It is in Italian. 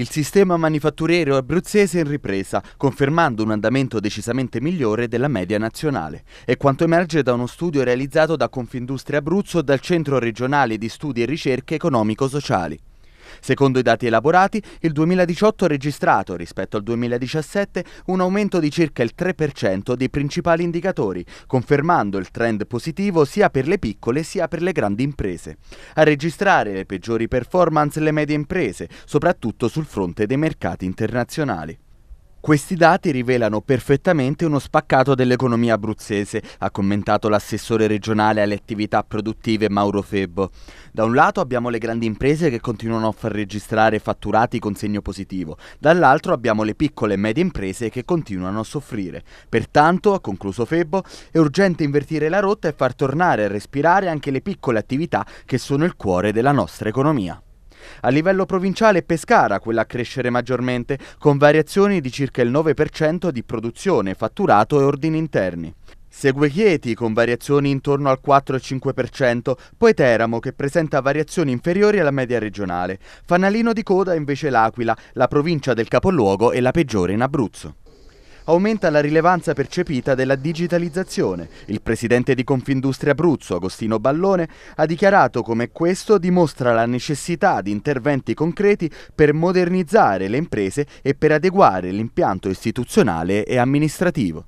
Il sistema manifatturiero abruzzese è in ripresa, confermando un andamento decisamente migliore della media nazionale. È quanto emerge da uno studio realizzato da Confindustria Abruzzo e dal Centro regionale di studi e ricerche economico-sociali. Secondo i dati elaborati, il 2018 ha registrato, rispetto al 2017, un aumento di circa il 3% dei principali indicatori, confermando il trend positivo sia per le piccole sia per le grandi imprese. A registrare le peggiori performance le medie imprese, soprattutto sul fronte dei mercati internazionali. Questi dati rivelano perfettamente uno spaccato dell'economia abruzzese, ha commentato l'assessore regionale alle attività produttive Mauro Febbo. Da un lato abbiamo le grandi imprese che continuano a far registrare fatturati con segno positivo, dall'altro abbiamo le piccole e medie imprese che continuano a soffrire. Pertanto, ha concluso Febbo, è urgente invertire la rotta e far tornare a respirare anche le piccole attività che sono il cuore della nostra economia. A livello provinciale è Pescara quella a crescere maggiormente, con variazioni di circa il 9% di produzione, fatturato e ordini interni. Segue Chieti con variazioni intorno al 4-5%, poi Teramo che presenta variazioni inferiori alla media regionale. Fanalino di coda invece l'Aquila, la provincia del capoluogo e la peggiore in Abruzzo aumenta la rilevanza percepita della digitalizzazione. Il presidente di Confindustria Abruzzo, Agostino Ballone, ha dichiarato come questo dimostra la necessità di interventi concreti per modernizzare le imprese e per adeguare l'impianto istituzionale e amministrativo.